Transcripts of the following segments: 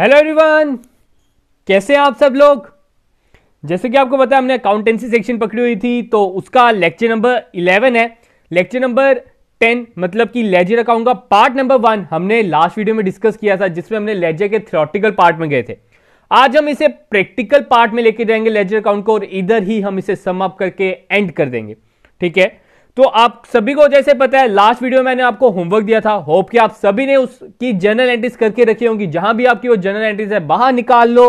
hello everyone कैसे हैं आप सब लोग जैसे कि आपको पता है हमने अकाउंटेंसी सेक्शन पकड़ी हुई थी तो उसका लेक्चर नंबर 11 है लेक्चर नंबर 10 मतलब कि लेजर अकाउंट का पार्ट नंबर वन हमने लास्ट वीडियो में डिस्कस किया था जिसमें हमने लेजर के थ्रोटिकल पार्ट में गए थे आज हम इसे प्रैक्टिकल पार्ट में लेके जाएंगे लेजर अकाउंट को और इधर ही हम इसे सम अप करके एंड कर देंगे ठीक है तो आप सभी को जैसे पता है लास्ट वीडियो मैंने आपको होमवर्क दिया था होप कि आप सभी ने उसकी जर्नल एंट्रीज करके रखी होंगी जहां भी आपकी वो जर्नल एंट्रीज है बाहर निकाल लो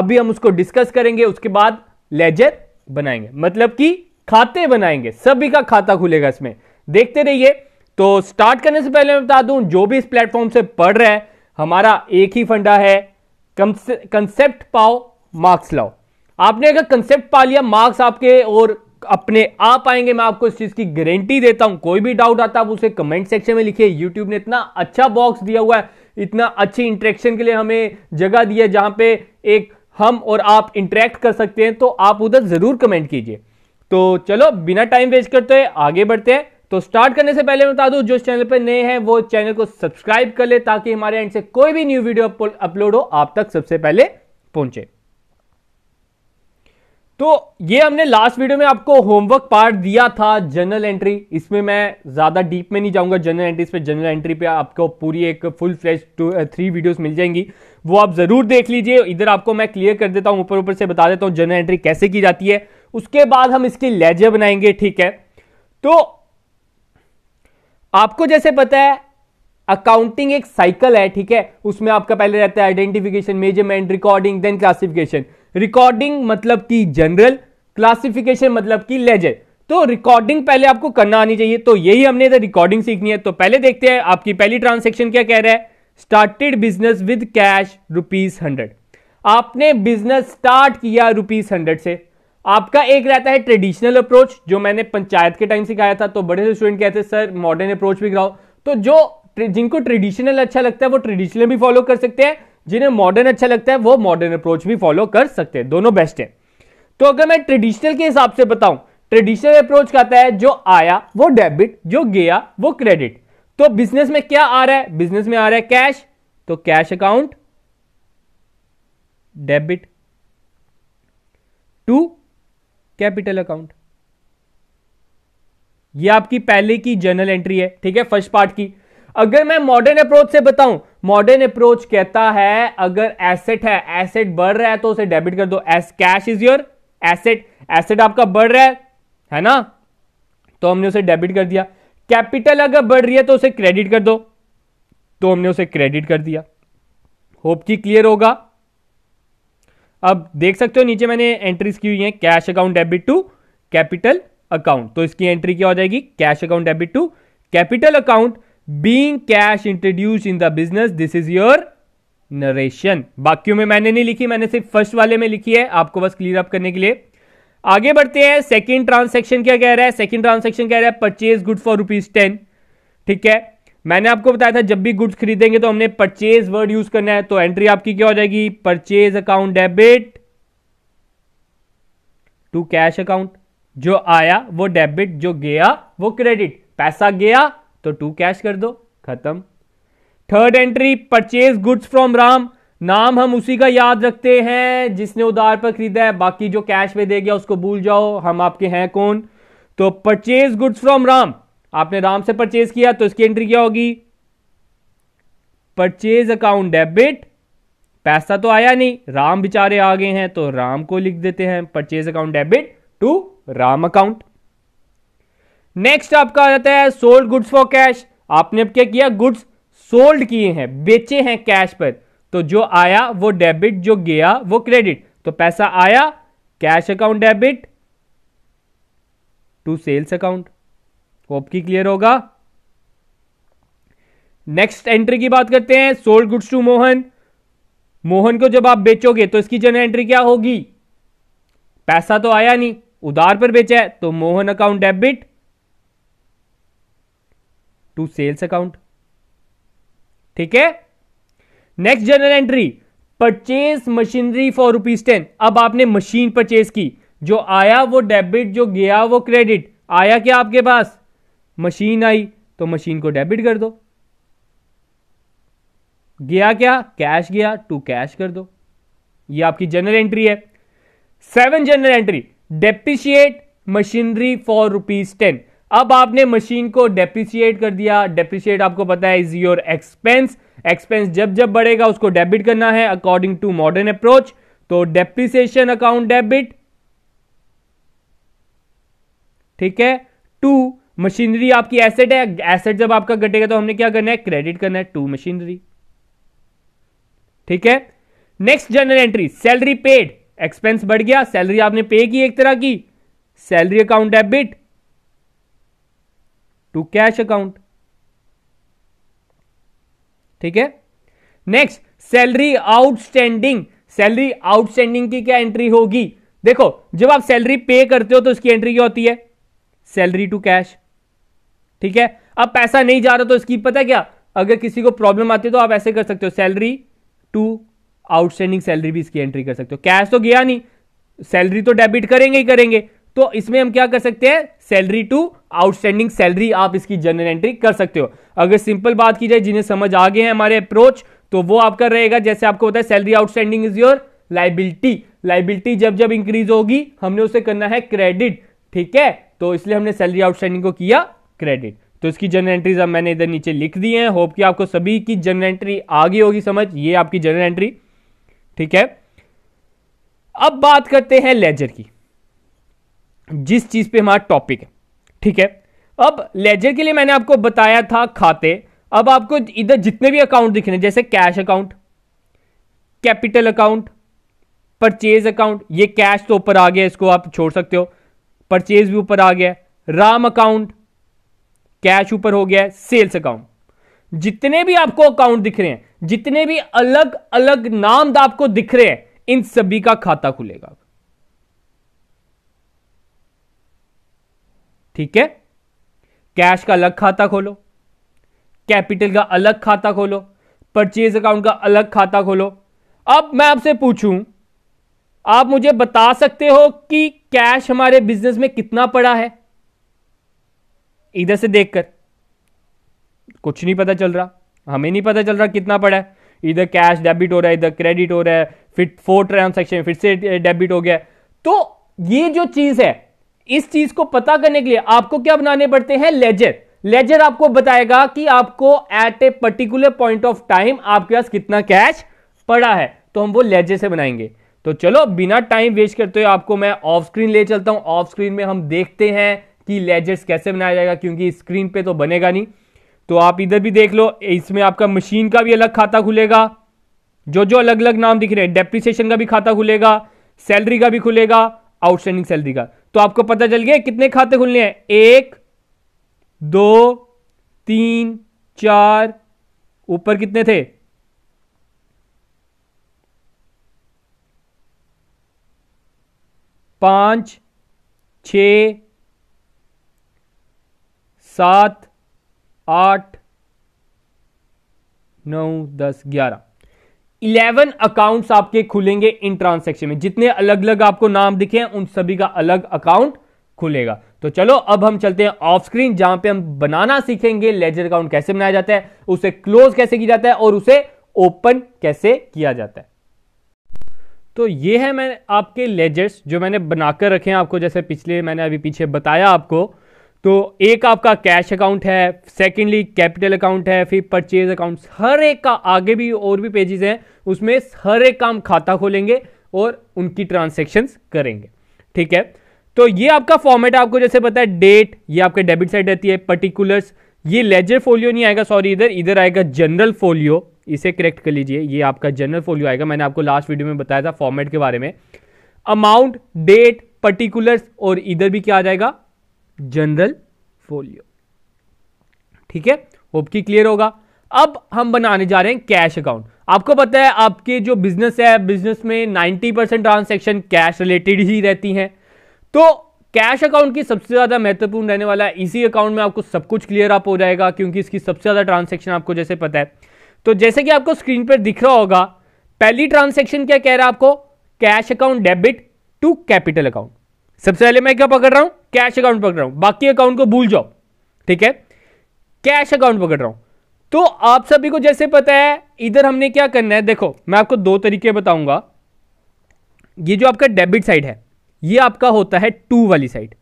अभी हम उसको डिस्कस करेंगे उसके बाद लेजर बनाएंगे मतलब कि खाते बनाएंगे सभी का खाता खुलेगा इसमें देखते रहिए तो स्टार्ट करने से पहले मैं बता दूं जो भी इस प्लेटफॉर्म से पढ़ रहा है हमारा एक ही फंडा है कंसेप्ट पाओ मार्क्स लाओ आपने अगर कंसेप्ट पा लिया मार्क्स आपके और अपने आप आएंगे मैं आपको इस चीज की गारंटी देता हूं कोई भी डाउट आता है आप उसे कमेंट सेक्शन में लिखिए यूट्यूब ने इतना अच्छा बॉक्स दिया हुआ है इतना अच्छी इंटरेक्शन के लिए हमें जगह दी है जहां पे एक हम और आप इंटरेक्ट कर सकते हैं तो आप उधर जरूर कमेंट कीजिए तो चलो बिना टाइम वेस्ट करते हैं आगे बढ़ते हैं तो स्टार्ट करने से पहले बता दूं जो चैनल पर नए हैं वो चैनल को सब्सक्राइब कर ले ताकि हमारे एंड से कोई भी न्यू वीडियो अपलोड हो आप तक सबसे पहले पहुंचे तो ये हमने लास्ट वीडियो में आपको होमवर्क पार्ट दिया था जनरल एंट्री इसमें मैं ज़्यादा डीप में नहीं जाऊंगा जनरल एंट्री पे जनरल एंट्री पे आपको पूरी एक full flash two three videos मिल जाएंगी वो आप ज़रूर देख लीजिए इधर आपको मैं क्लियर कर देता हूं ऊपर ऊपर से बता देता हूं जनरल एंट्री कैसे की जाती है उसके बाद हम इसकी लेजर बनाएंगे ठीक है तो आपको जैसे पता है अकाउंटिंग एक साइकिल है ठीक है उसमें आपका पहले रहता है identification measurement recording then classification recording मतलब की जनरल क्लासिफिकेशन मतलब की लेजर तो रिकॉर्डिंग पहले आपको करना आनी चाहिए तो यही हमने इधर रिकॉर्डिंग सीखनी है तो पहले देखते हैं आपकी पहली ट्रांजेक्शन क्या कह रहा है started business with cash rupees hundred आपने बिजनेस स्टार्ट किया रुपीज हंड्रेड से आपका एक रहता है ट्रेडिशनल अप्रोच जो मैंने पंचायत के टाइम सिखाया था तो बड़े से स्टूडेंट कहते हैं सर मॉडर्न अप्रोच भी कराओ तो जो जिनको ट्रेडिशनल अच्छा लगता है वो ट्रेडिशनल भी फॉलो कर सकते हैं जिन्हें मॉडर्न अच्छा लगता है वो मॉडर्न अप्रोच भी फॉलो कर सकते हैं दोनों बेस्ट है तो अगर मैं ट्रेडिशनल के हिसाब से बताऊं ट्रेडिशनल अप्रोच कहता है जो आया वो डेबिट जो गया वो क्रेडिट तो बिजनेस में क्या आ रहा है बिजनेस में आ रहा है कैश तो cash account debit to capital account ये आपकी पहले की जर्नल एंट्री है ठीक है फर्स्ट पार्ट की अगर मैं मॉडर्न अप्रोच से बताऊं मॉडर्न अप्रोच कहता है अगर एसेट है एसेट बढ़ रहा है तो उसे डेबिट कर दो as cash is your asset asset आपका बढ़ रहा है है ना तो हमने उसे डेबिट कर दिया कैपिटल अगर बढ़ रही है तो उसे क्रेडिट कर दो तो हमने उसे क्रेडिट कर दिया होप की क्लियर होगा अब देख सकते हो नीचे मैंने एंट्रीज की हुई है cash account debit to capital account तो इसकी एंट्री क्या हो जाएगी cash account debit to capital account being cash introduce in the business this is your narration बाकी में मैंने नहीं लिखी मैंने सिर्फ फर्स्ट वाले में लिखी है आपको बस क्लियर अप करने के लिए आगे बढ़ते हैं सेकेंड ट्रांसेक्शन क्या कह रहा है सेकेंड ट्रांसेक्शन कह रहा है purchase good for rupees ten ठीक है मैंने आपको बताया था जब भी गुड्स खरीदेंगे तो हमने परचेज वर्ड यूज करना है तो एंट्री आपकी क्या हो जाएगी purchase account debit to cash account जो आया वो डेबिट जो गया वो क्रेडिट पैसा गया तो टू कैश कर दो खत्म third entry purchase goods from Ram नाम हम उसी का याद रखते हैं जिसने उधार पर खरीदा है बाकी जो कैश में दे गया उसको भूल जाओ हम आपके हैं कौन तो परचेज गुड्स फ्रॉम राम आपने राम से परचेज किया तो इसकी एंट्री क्या होगी परचेज अकाउंट डेबिट पैसा तो आया नहीं राम बेचारे आ गए हैं तो राम को लिख देते हैं purchase account debit to Ram account next आपका आ जाता है सोल्ड गुड्स फॉर कैश आपने अब क्या किया गुड्स सोल्ड किए हैं बेचे हैं कैश पर तो जो आया वो डेबिट जो गया वो क्रेडिट तो पैसा आया cash account debit to sales account hope की क्लियर होगा नेक्स्ट एंट्री की बात करते हैं sold goods to Mohan Mohan को जब आप बेचोगे तो इसकी जनरल एंट्री क्या होगी पैसा तो आया नहीं उधार पर बेचा है तो Mohan account debit to sales account ठीक है next general entry purchase machinery for rupees ten अब आपने मशीन परचेज की जो आया वो डेबिट जो गया वो क्रेडिट आया क्या आपके पास मशीन आई तो मशीन को डेबिट कर दो गया क्या कैश गया टू कैश कर दो ये आपकी जनरल एंट्री है seven general entry depreciate machinery for rupees ten अब आपने मशीन को डेप्रिसिएट कर दिया डेप्रिसिएट आपको पता है इज योर एक्सपेंस एक्सपेंस जब जब बढ़ेगा उसको डेबिट करना है अकॉर्डिंग टू मॉडर्न अप्रोच तो डेप्रिसिएशन अकाउंट डेबिट ठीक है टू मशीनरी आपकी एसेट है एसेट जब आपका घटेगा तो हमने क्या करना है क्रेडिट करना है टू मशीनरी ठीक है next general entry salary paid expense बढ़ गया सैलरी आपने पे की एक तरह की salary account debit to cash account ठीक है next salary outstanding salary outstanding की क्या एंट्री होगी देखो जब आप सैलरी पे करते हो तो इसकी एंट्री क्या होती है सैलरी टू कैश ठीक है अब पैसा नहीं जा रहा तो इसकी पता है क्या अगर किसी को प्रॉब्लम आती है तो आप ऐसे कर सकते हो सैलरी टू आउटस्टैंडिंग सैलरी भी इसकी एंट्री कर सकते हो कैश तो गया नहीं सैलरी तो डेबिट करेंगे ही करेंगे तो इसमें हम क्या कर सकते हैं सैलरी टू आउटस्टैंडिंग सैलरी आप इसकी जनरल एंट्री कर सकते हो अगर सिंपल बात की जाए जिन्हें समझ आ गए हैं हमारे अप्रोच तो वो आपका रहेगा जैसे आपको होता है salary outstanding is your liability liability जब जब इंक्रीज होगी हमने उसे करना है क्रेडिट ठीक है तो इसलिए हमने सैलरी आउटस्टैंडिंग को किया क्रेडिट तो इसकी जनरल एंट्रीज अब मैंने इधर नीचे लिख दी हैं होप कि आपको सभी की जनरल एंट्री आ गई होगी समझ ये आपकी जनरल एंट्री ठीक है अब बात करते हैं लेजर की जिस चीज़ पे हमारा टॉपिक है ठीक है अब लेजर के लिए मैंने आपको बताया था खाते अब आपको इधर जितने भी अकाउंट दिख रहे हैं जैसे cash account capital account purchase account ये कैश तो ऊपर आ गया इसको आप छोड़ सकते हो परचेज भी ऊपर आ गया राम अकाउंट कैश ऊपर हो गया सेल्स अकाउंट जितने भी आपको अकाउंट दिख रहे हैं जितने भी अलग अलग नाम आपको दिख रहे हैं इन सभी का खाता खुलेगा ठीक है कैश का अलग खाता खोलो कैपिटल का अलग खाता खोलो परचेज अकाउंट का अलग खाता खोलो अब मैं आपसे पूछूं आप मुझे बता सकते हो कि कैश हमारे बिजनेस में कितना पड़ा है इधर से देखकर कुछ नहीं पता चल रहा हमें नहीं पता चल रहा कितना पड़ा है इधर कैश डेबिट हो रहा है इधर क्रेडिट हो रहा है फिर फोर ट्रांसैक्शन फिर से डेबिट हो गया तो ये जो चीज़ है इस चीज को पता करने के लिए आपको क्या बनाने पड़ते हैं लेजर लेजर आपको बताएगा कि आपको at a particular point of time आपके पास कितना कैश पड़ा है तो हम वो लेजर से बनाएंगे तो चलो बिना टाइम वेस्ट करते हुए आपको मैं ऑफ स्क्रीन ले चलता हूं ऑफ स्क्रीन में हम देखते हैं कि लेजर्स कैसे बनाया जाएगा क्योंकि स्क्रीन पे तो बनेगा नहीं तो आप इधर भी देख लो इसमें आपका मशीन का भी अलग खाता खुलेगा जो जो अलग अलग नाम दिख रहे हैं डेप्रिसिएशन का भी खाता खुलेगा सैलरी का भी खुलेगा आउटस्टैंडिंग सैलरी का तो आपको पता चल गया कितने खाते खुलने हैं एक दो तीन चार ऊपर कितने थे पांच छ सात आठ नौ दस ग्यारह इलेवन अकाउंट्स आपके खुलेंगे इन ट्रांसेक्शन में जितने अलग अलग आपको नाम दिखे हैं उन सभी का अलग अकाउंट खुलेगा तो चलो अब हम चलते हैं ऑफ स्क्रीन जहां पे हम बनाना सीखेंगे लेजर अकाउंट कैसे बनाया जाता है उसे क्लोज कैसे किया जाता है और उसे ओपन कैसे किया जाता है तो ये है मैं आपके लेजर्स जो मैंने बनाकर रखे हैं आपको जैसे पिछले मैंने अभी पीछे बताया आपको तो एक आपका कैश अकाउंट है सेकेंडली कैपिटल अकाउंट है फिर परचेज अकाउंट हर एक का आगे भी और भी पेजेस हैं उसमें हर एक काम खाता खोलेंगे और उनकी ट्रांसेक्शन करेंगे ठीक है तो ये आपका फॉर्मेट आपको जैसे पता है डेट ये आपके डेबिट साइड रहती है पर्टिकुलर्स ये लेजर फोलियो नहीं आएगा सॉरी इधर इधर आएगा जनरल फोलियो इसे करेक्ट कर लीजिए ये आपका जनरल फोलियो आएगा मैंने आपको लास्ट वीडियो में बताया था फॉर्मेट के बारे में अमाउंट डेट पर्टिकुलर्स और इधर भी क्या आ जाएगा जनरल फोलियो ठीक है होप की क्लियर होगा अब हम बनाने जा रहे हैं कैश अकाउंट आपको पता है आपके जो बिजनेस है बिजनेस में 90 परसेंट ट्रांसैक्शन कैश रिलेटेड ही रहती हैं तो कैश अकाउंट की सबसे ज़्यादा महत्वपूर्ण रहने वाला है इसी अकाउंट में आपको सब कुछ क्लियर अप हो जाएगा क्योंकि इसकी सबसे ज़्यादा ट्रांसेक्शन आपको जैसे पता है तो जैसे कि आपको स्क्रीन पर दिख रहा होगा पहली ट्रांसेक्शन क्या कह रहा है आपको cash account debit to capital account सबसे पहले मैं क्या पकड़ रहा हूं कैश अकाउंट पकड़ रहा हूं बाकी अकाउंट को भूल जाओ ठीक है कैश अकाउंट पकड़ रहा हूं तो आप सभी को जैसे पता है इधर हमने क्या करना है देखो मैं आपको दो तरीके बताऊंगा ये जो आपका डेबिट साइड है ये आपका होता है टू वाली साइड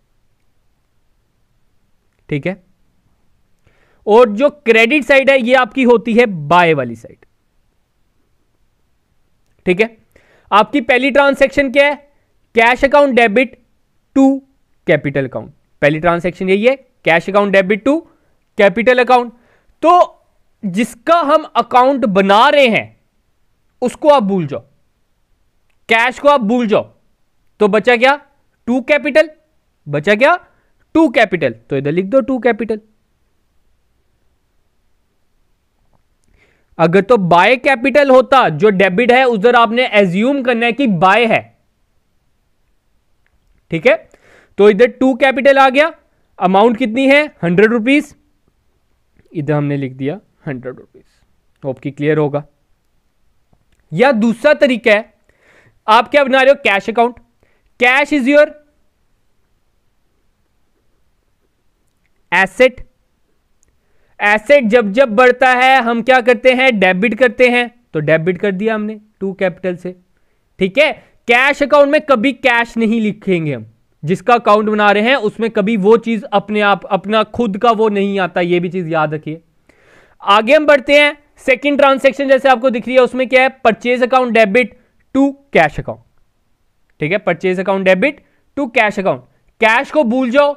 ठीक है और जो क्रेडिट साइड है ये आपकी होती है बाय वाली साइड ठीक है आपकी पहली ट्रांसैक्शन क्या है cash account debit to capital account पहली ट्रांसैक्शन यही है cash account debit to capital account तो जिसका हम अकाउंट बना रहे हैं उसको आप भूल जाओ कैश को आप भूल जाओ तो बचा क्या टू कैपिटल बचा क्या टू कैपिटल तो इधर लिख दो टू कैपिटल अगर तो बाय कैपिटल होता जो डेबिट है उधर आपने एज्यूम करना है कि बाय है ठीक है तो इधर टू कैपिटल आ गया अमाउंट कितनी है हंड्रेड रुपीज़ इधर हमने लिख दिया हंड्रेड रुपीज़ होप की क्लियर होगा या दूसरा तरीका है आप क्या बना रहे हो cash account cash is your asset asset जब जब बढ़ता है हम क्या करते हैं डेबिट करते हैं तो डेबिट कर दिया हमने टू कैपिटल से ठीक है कैश अकाउंट में कभी कैश नहीं लिखेंगे हम जिसका अकाउंट बना रहे हैं उसमें कभी वो चीज़ अपने आप अपना खुद का वो नहीं आता ये भी चीज़ याद रखिए आगे हम बढ़ते हैं सेकेंड ट्रांसेक्शन जैसे आपको दिख रही है उसमें क्या है purchase account debit to cash account ठीक है purchase account debit to cash account cash को भूल जाओ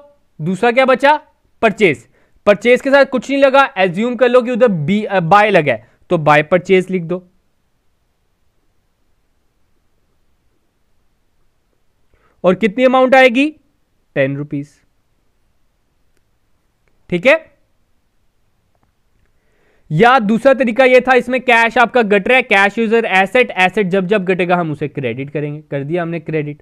दूसरा क्या बचा परचेज परचेज के साथ कुछ नहीं लगा एज्यूम कर लो कि उधर बी बाय uh, लगा है तो बाय परचेज लिख दो और कितनी अमाउंट आएगी टेन रुपीज ठीक है या दूसरा तरीका यह था इसमें कैश आपका गट रहा है कैश यूजर एसेट एसेट जब जब घटेगा हम उसे क्रेडिट करेंगे कर दिया हमने क्रेडिट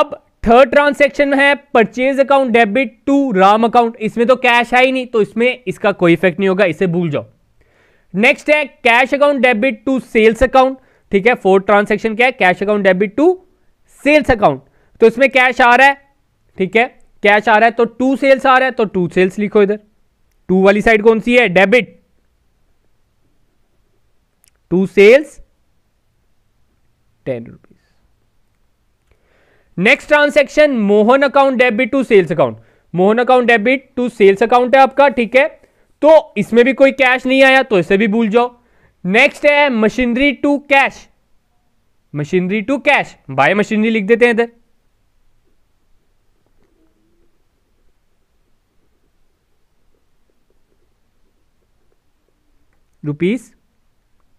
अब थर्ड ट्रांसैक्शन है purchase account debit to Ram account इसमें तो कैश है ही नहीं तो इसमें इसका कोई इफेक्ट नहीं होगा इसे भूल जाओ नेक्स्ट है cash account debit to sales account ठीक है फोर्थ ट्रांसेक्शन क्या है cash account debit to sales account तो इसमें कैश आ रहा है ठीक है कैश आ रहा है तो टू सेल्स आ रहा है तो टू सेल्स लिखो इधर टू वाली साइड कौन सी है debit to sales ten rupees next transaction Mohan account debit to sales account Mohan account debit to sales account है आपका ठीक है तो इसमें भी कोई कैश नहीं आया तो इसे भी भूल जाओ नेक्स्ट है machinery to cash machinery to cash by machinery लिख देते हैं इधर रुपीज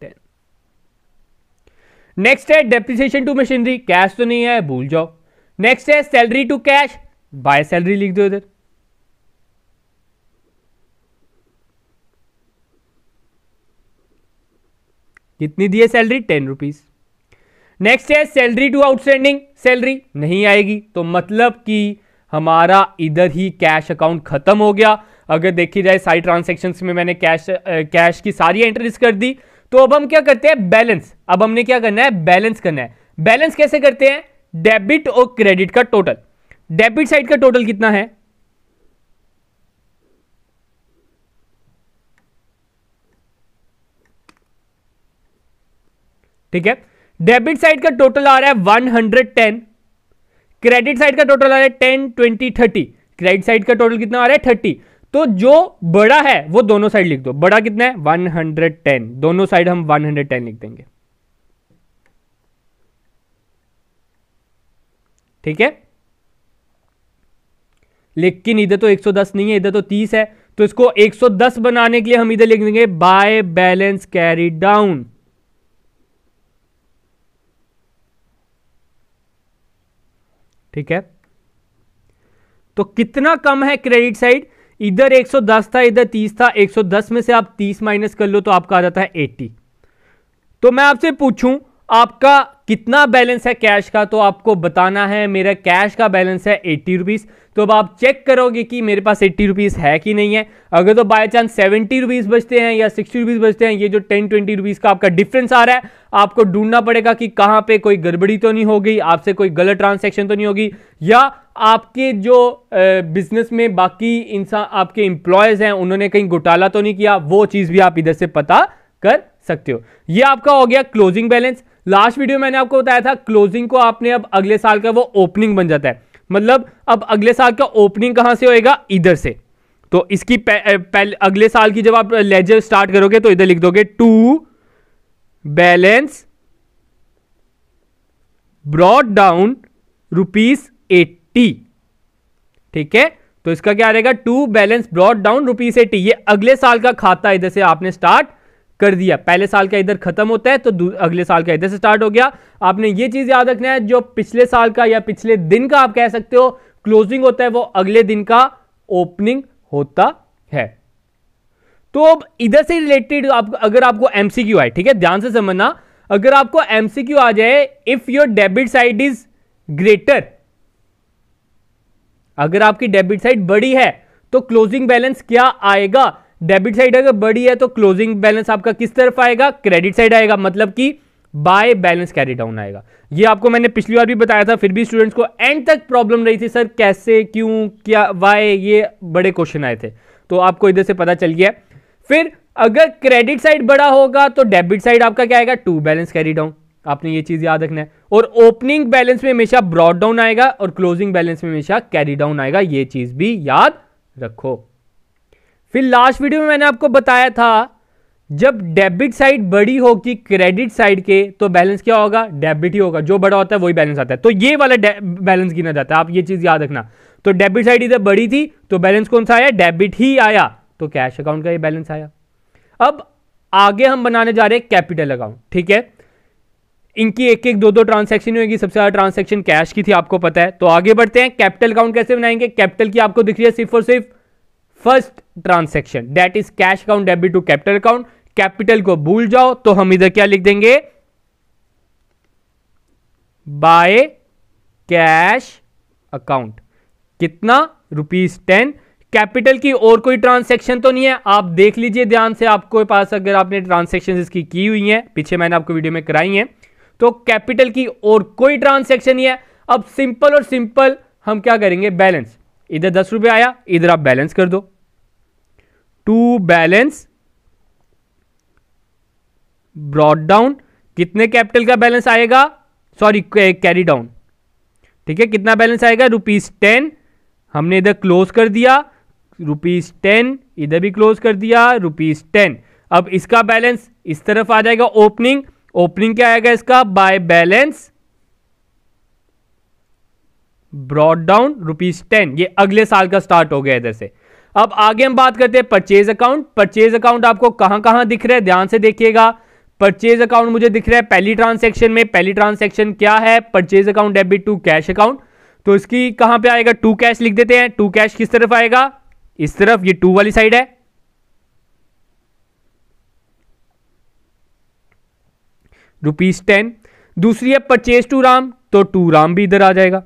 टेन नेक्स्ट है डेप्रिसिएशन टू मशीनरी कैश तो नहीं है भूल जाओ नेक्स्ट है salary to cash by salary लिख दो इधर कितनी दी है सैलरी टेन रुपीज नेक्स्ट है सैलरी टू आउटस्टैंडिंग सैलरी नहीं आएगी तो मतलब कि हमारा इधर ही कैश अकाउंट खत्म हो गया अगर देखी जाए सारी ट्रांजेक्शन में मैंने कैश कैश की सारी एंट्रीज कर दी तो अब हम क्या करते हैं बैलेंस अब हमने क्या करना है बैलेंस करना है बैलेंस कैसे करते हैं डेबिट और क्रेडिट का टोटल डेबिट साइड का टोटल कितना है ठीक है डेबिट साइड का टोटल आ रहा है 110 क्रेडिट साइड का टोटल आ रहा है 10 20 30 क्रेडिट साइड का टोटल कितना आ रहा है 30 तो जो बड़ा है वो दोनों साइड लिख दो बड़ा कितना है 110 दोनों साइड हम 110 लिख देंगे ठीक है लेकिन इधर तो 110 नहीं है इधर तो 30 है तो इसको 110 बनाने के लिए हम इधर लिख देंगे बाय बैलेंस कैरी डाउन ठीक है तो कितना कम है क्रेडिट साइड इधर 110 था इधर 30 था 110 में से आप 30 माइनस कर लो तो आपका आ जाता है 80 तो मैं आपसे पूछूं आपका कितना बैलेंस है कैश का तो आपको बताना है मेरा कैश का बैलेंस है एट्टी रुपीज़ तो अब आप चेक करोगे कि मेरे पास एट्टी रुपीज़ है कि नहीं है अगर तो बाय चांस सेवेंटी रुपीज़ बचते हैं या सिक्सटी रुपीज़ बचते हैं ये जो टेन ट्वेंटी रुपीज़ का आपका डिफरेंस आ रहा है आपको ढूंढना पड़ेगा कि कहाँ पे कोई गड़बड़ी तो नहीं होगी आपसे कोई गलत ट्रांजेक्शन तो नहीं होगी या आपके जो बिजनेस में बाकी इंसान आपके इंप्लॉयज़ हैं उन्होंने कहीं घोटाला तो नहीं किया वो चीज़ भी आप इधर से पता कर सकते हो ये आपका हो गया क्लोजिंग बैलेंस लास्ट वीडियो मैंने आपको बताया था क्लोजिंग को आपने अब अगले साल का वो ओपनिंग बन जाता है मतलब अब अगले साल का ओपनिंग कहाँ से होएगा इधर से तो इसकी पहले अगले साल की जब आप लेजर स्टार्ट करोगे तो इधर लिख दोगे to balance brought down rupees eighty ठीक है तो इसका क्या रहेगा to balance brought down rupees eighty ये अगले साल का खाता इधर से आपने स्टार्ट कर दिया पहले साल का इधर खत्म होता है तो अगले साल का इधर से स्टार्ट हो गया आपने ये चीज़ याद रखना है जो पिछले साल का या पिछले दिन का आप कह सकते हो क्लोजिंग होता है वो अगले दिन का ओपनिंग होता है तो अब इधर से रिलेटेड आप अगर आपको एमसीक्यू आए ठीक है ध्यान से समझना अगर आपको एमसीक्यू आ जाए if your debit side is greater अगर आपकी डेबिट साइड बड़ी है तो क्लोजिंग बैलेंस क्या आएगा डेबिट साइड अगर बड़ी है तो क्लोजिंग बैलेंस आपका किस तरफ आएगा क्रेडिट साइड आएगा मतलब कि बाय बैलेंस कैरी डाउन आएगा ये आपको मैंने पिछली बार भी बताया था फिर भी स्टूडेंट्स को एंड तक प्रॉब्लम रही थी सर कैसे क्यों क्या वाई ये बड़े क्वेश्चन आए थे तो आपको इधर से पता चल गया फिर अगर क्रेडिट साइड बड़ा होगा तो डेबिट साइड आपका क्या आएगा टू बैलेंस कैरी डाउन आपने ये चीज़ याद रखना है और ओपनिंग बैलेंस में हमेशा ब्रॉड डाउन आएगा और क्लोजिंग बैलेंस में हमेशा कैरी डाउन आएगा ये चीज़ भी याद रखो फिर लास्ट वीडियो में मैंने आपको बताया था जब डेबिट साइड बड़ी होगी क्रेडिट साइड के तो बैलेंस क्या होगा डेबिट ही होगा जो बड़ा होता है वही बैलेंस आता है तो ये वाला बैलेंस गिना जाता है आप ये चीज़ याद रखना तो डेबिट साइड इधर बड़ी थी तो बैलेंस कौन सा आया डेबिट ही आया तो कैश अकाउंट का ये बैलेंस आया अब आगे हम बनाने जा रहे हैं कैपिटल अकाउंट ठीक है इनकी एक एक दो दो ट्रांसैक्शन होगी सबसे ज़्यादा ट्रांसैक्शन कैश की थी आपको पता है तो आगे बढ़ते हैं कैपिटल अकाउंट कैसे बनाएंगे कैपिटल की आपको दिख रही है सिर्फ और सिर्फ first transaction date is cash account debit to capital account capital को भूल जाओ तो हम इधर क्या लिख देंगे बाय कैश अकाउंट कितना रुपीज टेन कैपिटल की और कोई ट्रांसैक्शन तो नहीं है आप देख लीजिए ध्यान से आपको पास अगर आपने ट्रांसैक्शन इसकी की हुई है पीछे मैंने आपको वीडियो में कराई है तो कैपिटल की और कोई ट्रांसैक्शन नहीं है अब सिंपल और सिंपल हम क्या करेंगे बैलेंस इधर दस रुपये आया इधर आप बैलेंस कर दो टू बैलेंस ब्रॉड डाउन कितने कैपिटल का बैलेंस आएगा सॉरी कैरी डाउन ठीक है कितना बैलेंस आएगा रुपीज़ टेन हमने इधर क्लोज कर दिया रुपीज़ टेन इधर भी क्लोज कर दिया रुपीज़ टेन अब इसका बैलेंस इस तरफ आ जाएगा ओपनिंग ओपनिंग क्या आएगा इसका by balance brought down rupees ten ये अगले साल का स्टार्ट हो गया इधर से अब आगे हम बात करते हैं परचेज अकाउंट परचेज अकाउंट आपको कहां कहां दिख रहा है ध्यान से देखिएगा परचेज अकाउंट मुझे दिख रहा है पहली ट्रांसेक्शन में पहली ट्रांसैक्शन क्या है purchase account debit to cash account तो इसकी कहां पे आएगा टू कैश लिख देते हैं टू कैश किस तरफ आएगा इस तरफ ये टू वाली साइड है रुपीज टेन दूसरी है परचेज टू राम तो टू राम भी इधर आ जाएगा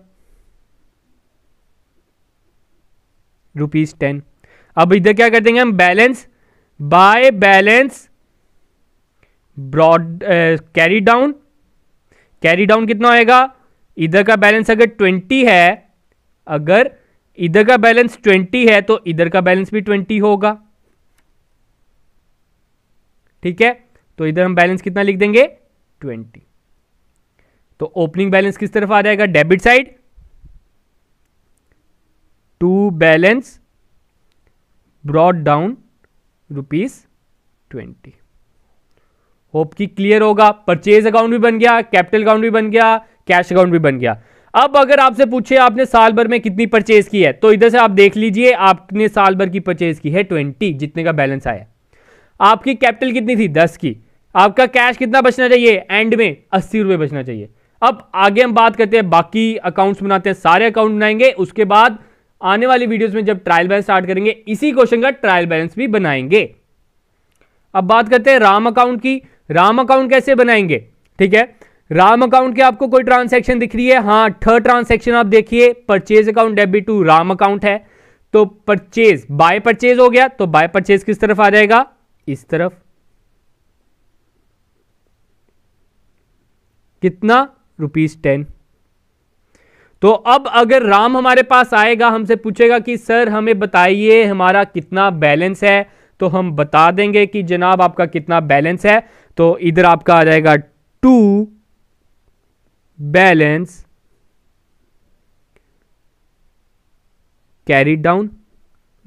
रुपीज़ टेन अब इधर क्या कर देंगे हम balance by balance brought carry down carry down कितना आएगा इधर का बैलेंस अगर ट्वेंटी है अगर इधर का बैलेंस ट्वेंटी है तो इधर का बैलेंस भी ट्वेंटी होगा ठीक है तो इधर हम बैलेंस कितना लिख देंगे ट्वेंटी तो ओपनिंग बैलेंस किस तरफ आ जाएगा debit side to balance brought down rupees twenty hope की क्लियर होगा परचेज अकाउंट भी बन गया कैपिटल अकाउंट भी बन गया कैश अकाउंट भी बन गया अब अगर आपसे पूछे आपने साल भर में कितनी परचेज की है तो इधर से आप देख लीजिए आपने साल भर की परचेज की है ट्वेंटी जितने का बैलेंस आया आपकी कैपिटल कितनी थी दस की आपका कैश कितना बचना चाहिए एंड में अस्सी रुपये बचना चाहिए अब आगे हम बात करते हैं बाकी अकाउंट्स बनाते हैं सारे अकाउंट बनाएंगे उसके बाद आने वाली वीडियोस में जब ट्रायल बैलेंस स्टार्ट करेंगे इसी क्वेश्चन का ट्रायल बैलेंस भी बनाएंगे अब बात करते हैं राम अकाउंट की राम अकाउंट कैसे बनाएंगे ठीक है राम अकाउंट के आपको कोई ट्रांसैक्शन दिख रही है हाँ थर्ड ट्रांसैक्शन आप देखिए purchase account debit to Ram account है तो परचेज बाय परचेज हो गया तो बाय परचेज किस तरफ आ जाएगा इस तरफ कितना रुपीज टेन तो अब अगर राम हमारे पास आएगा हमसे पूछेगा कि सर हमें बताइए हमारा कितना बैलेंस है तो हम बता देंगे कि जनाब आपका कितना बैलेंस है तो इधर आपका आ जाएगा to balance carry down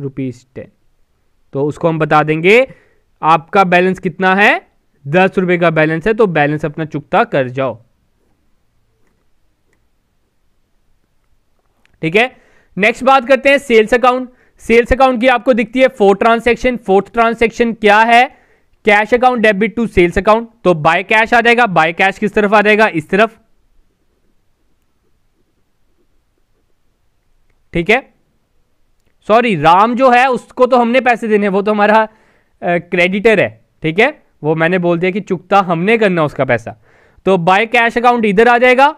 rupees ten तो उसको हम बता देंगे आपका बैलेंस कितना है दस रुपए का बैलेंस है तो बैलेंस अपना चुकता कर जाओ ठीक है नेक्स्ट बात करते हैं सेल्स अकाउंट सेल्स अकाउंट की आपको दिखती है फोर्थ ट्रांसेक्शन फोर्थ ट्रांसेक्शन क्या है cash account debit to sales account तो बाय कैश आ जाएगा बाय कैश किस तरफ आ जाएगा इस तरफ ठीक है सॉरी राम जो है उसको तो हमने पैसे देने वो तो हमारा क्रेडिटर है ठीक है वो मैंने बोल दिया कि चुकता हमने करना उसका पैसा तो बाय कैश अकाउंट इधर आ जाएगा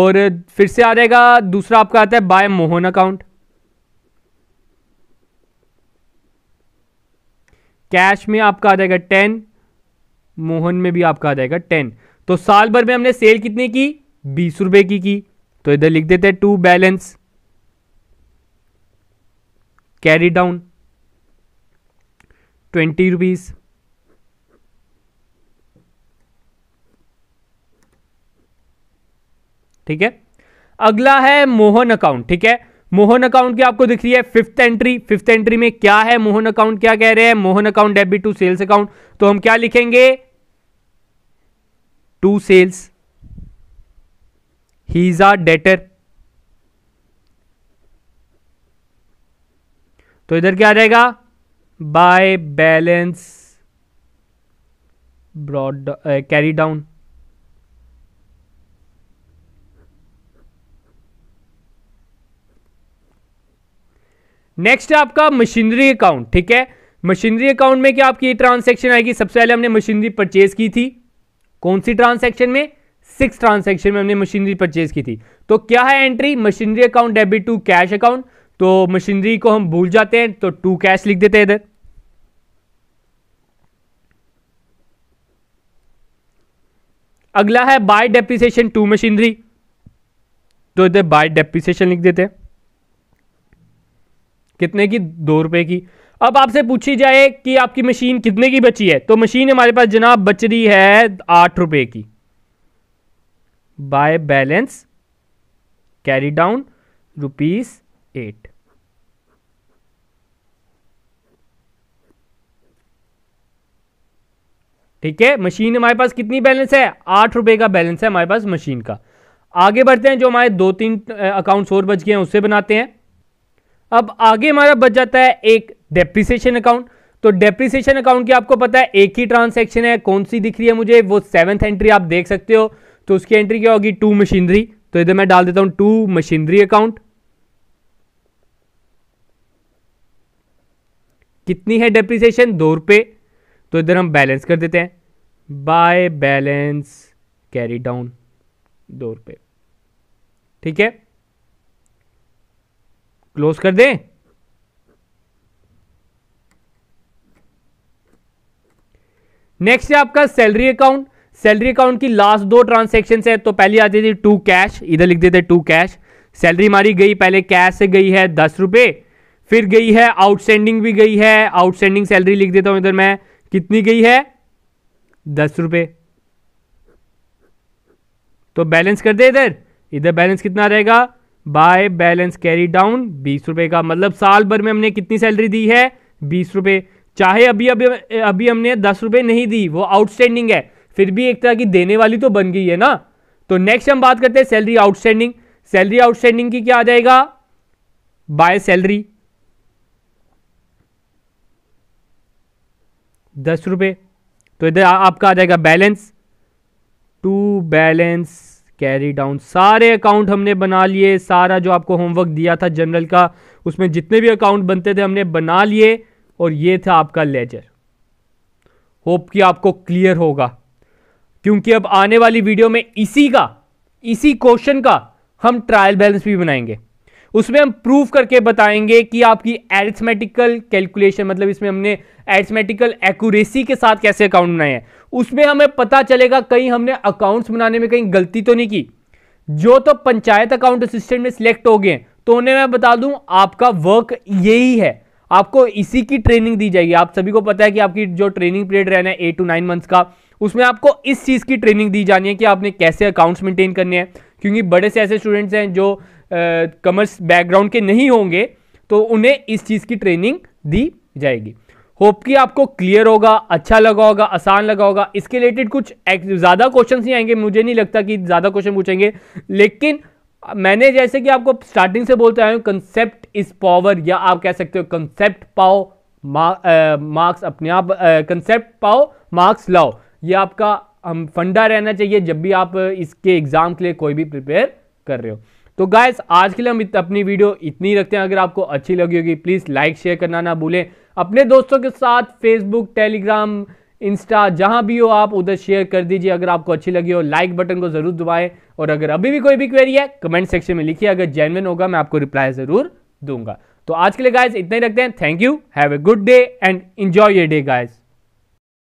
और फिर से आ जाएगा दूसरा आपका आता है बाय मोहन अकाउंट कैश में आपका आ जाएगा टेन मोहन में भी आपका आ जाएगा टेन तो साल भर में हमने सेल कितनी की बीस रुपए की की तो इधर लिख देते हैं to balance carry down twenty rupees ठीक है अगला है मोहन अकाउंट ठीक है मोहन अकाउंट की आपको दिख रही है फिफ्थ एंट्री फिफ्थ एंट्री में क्या है मोहन अकाउंट क्या कह रहे हैं Mohan account debit to sales account तो हम क्या लिखेंगे to sales he is our debtor तो इधर क्या रहेगा by balance brought carry down next आपका मशीनरी अकाउंट ठीक है मशीनरी अकाउंट में क्या आपकी ट्रांसैक्शन आएगी सबसे पहले हमने मशीनरी परचेज की थी कौन सी ट्रांसैक्शन में सिक्स ट्रांसैक्शन में हमने मशीनरी परचेज की थी तो क्या है entry machinery account debit to cash account तो मशीनरी को हम भूल जाते हैं तो टू कैश लिख देते हैं इधर अगला है बाय डेप्रिसिएशन टू मशीनरी तो इधर बाय डेप्रिसिएशन लिख देते हैं कितने की दो रुपए की अब आपसे पूछी जाए कि आपकी मशीन कितने की बची है तो मशीन हमारे पास जनाब बच रही है आठ रुपए की by balance carry down rupees eight ठीक है मशीन हमारे पास कितनी बैलेंस है आठ रुपए का बैलेंस है हमारे पास मशीन का आगे बढ़ते हैं जो हमारे दो तीन अकाउंट्स और बच गए हैं उससे बनाते हैं अब आगे हमारा बच जाता है एक डेप्रिसिएशन अकाउंट तो डेप्रिसिएशन अकाउंट की आपको पता है एक ही ट्रांसैक्शन है कौन सी दिख रही है मुझे वो सेवंथ एंट्री आप देख सकते हो तो उसकी एंट्री क्या होगी टू मशीनरी तो इधर मैं डाल देता हूं टू मशीनरी अकाउंट कितनी है डेप्रिसिएशन दो रुपए तो इधर हम बैलेंस कर देते हैं बाय बैलेंस कैरी डाउन दो रुपए ठीक है क्लोज कर दें नेक्स्ट है आपका सैलरी अकाउंट सैलरी अकाउंट की लास्ट दो ट्रांसेक्शन है तो पहले आती थी टू कैश इधर लिख देते टू कैश सैलरी हमारी गई पहले कैश से गई है दस रुपए फिर गई है आउटस्टैंडिंग भी गई है आउटस्टैंडिंग सैलरी लिख देता हूं इधर मैं कितनी गई है दस रुपये तो बैलेंस कर दे इधर इधर बैलेंस कितना रहेगा बाय बैलेंस कैरी डाउन बीस रुपए का मतलब साल भर में हमने कितनी सैलरी दी है बीस रुपए चाहे अभी अभी अभी हमने दस रुपए नहीं दी वो आउटस्टैंडिंग है फिर भी एक तरह की देने वाली तो बन गई है ना तो नेक्स्ट हम बात करते हैं सैलरी आउटस्टैंडिंग सैलरी आउटस्टैंडिंग की क्या आ जाएगा बाय सैलरी दस रुपए तो इधर आपका आ जाएगा balance to balance carry down सारे अकाउंट हमने बना लिए सारा जो आपको होमवर्क दिया था जनरल का उसमें जितने भी अकाउंट बनते थे हमने बना लिए और ये था आपका लेजर होप कि आपको क्लियर होगा क्योंकि अब आने वाली वीडियो में इसी का इसी क्वेश्चन का हम ट्रायल बैलेंस भी बनाएंगे उसमें हम प्रूव करके बताएंगे कि आपकी एरिथमेटिकल कैलकुलेशन मतलब इसमें हमने एरिथमेटिकल एक्यूरेसी के साथ कैसे अकाउंट बनाए हैं उसमें हमें पता चलेगा कहीं हमने अकाउंट्स बनाने में कहीं गलती तो नहीं की जो तो पंचायत अकाउंट असिस्टेंट में सिलेक्ट हो गए तो उन्हें मैं बता दूं आपका वर्क यही है आपको इसी की ट्रेनिंग दी जाएगी आप सभी को पता है कि आपकी जो ट्रेनिंग पीरियड रहना है एट टू नाइन मंथ्स का उसमें आपको इस चीज़ की ट्रेनिंग दी जानी है कि आपने कैसे अकाउंट्स मेंटेन करने हैं क्योंकि बड़े से ऐसे स्टूडेंट्स हैं जो कॉमर्स बैकग्राउंड के नहीं होंगे तो उन्हें इस चीज़ की ट्रेनिंग दी जाएगी होप कि आपको क्लियर होगा अच्छा लगा होगा आसान लगा होगा इसके रिलेटेड कुछ ज़्यादा क्वेश्चन नहीं आएंगे मुझे नहीं लगता कि ज़्यादा क्वेश्चन पूछेंगे लेकिन मैंने जैसे कि आपको स्टार्टिंग से बोलते आया हूँ कंसेप्ट इज पावर या आप कह सकते हो कंसेप्ट पाओ मार्क्स अपने आप कंसेप्ट पाओ मार्क्स लाओ ये आपका हम फंडा रहना चाहिए जब भी आप इसके एग्ज़ाम के लिए कोई भी प्रिपेयर कर रहे हो तो गाइस आज के लिए हम अपनी वीडियो इतनी रखते हैं अगर आपको अच्छी लगी होगी प्लीज़ लाइक शेयर करना ना भूलें अपने दोस्तों के साथ फेसबुक टेलीग्राम इंस्टा जहां भी हो आप उधर शेयर कर दीजिए अगर आपको अच्छी लगी हो लाइक बटन को जरूर दबाएं और अगर अभी भी कोई भी क्वेरी है कमेंट सेक्शन में लिखिए अगर जेनविन होगा मैं आपको रिप्लाई जरूर दूंगा तो आज के लिए गाइज इतना ही रखते हैं thank you have a good day and enjoy your day guys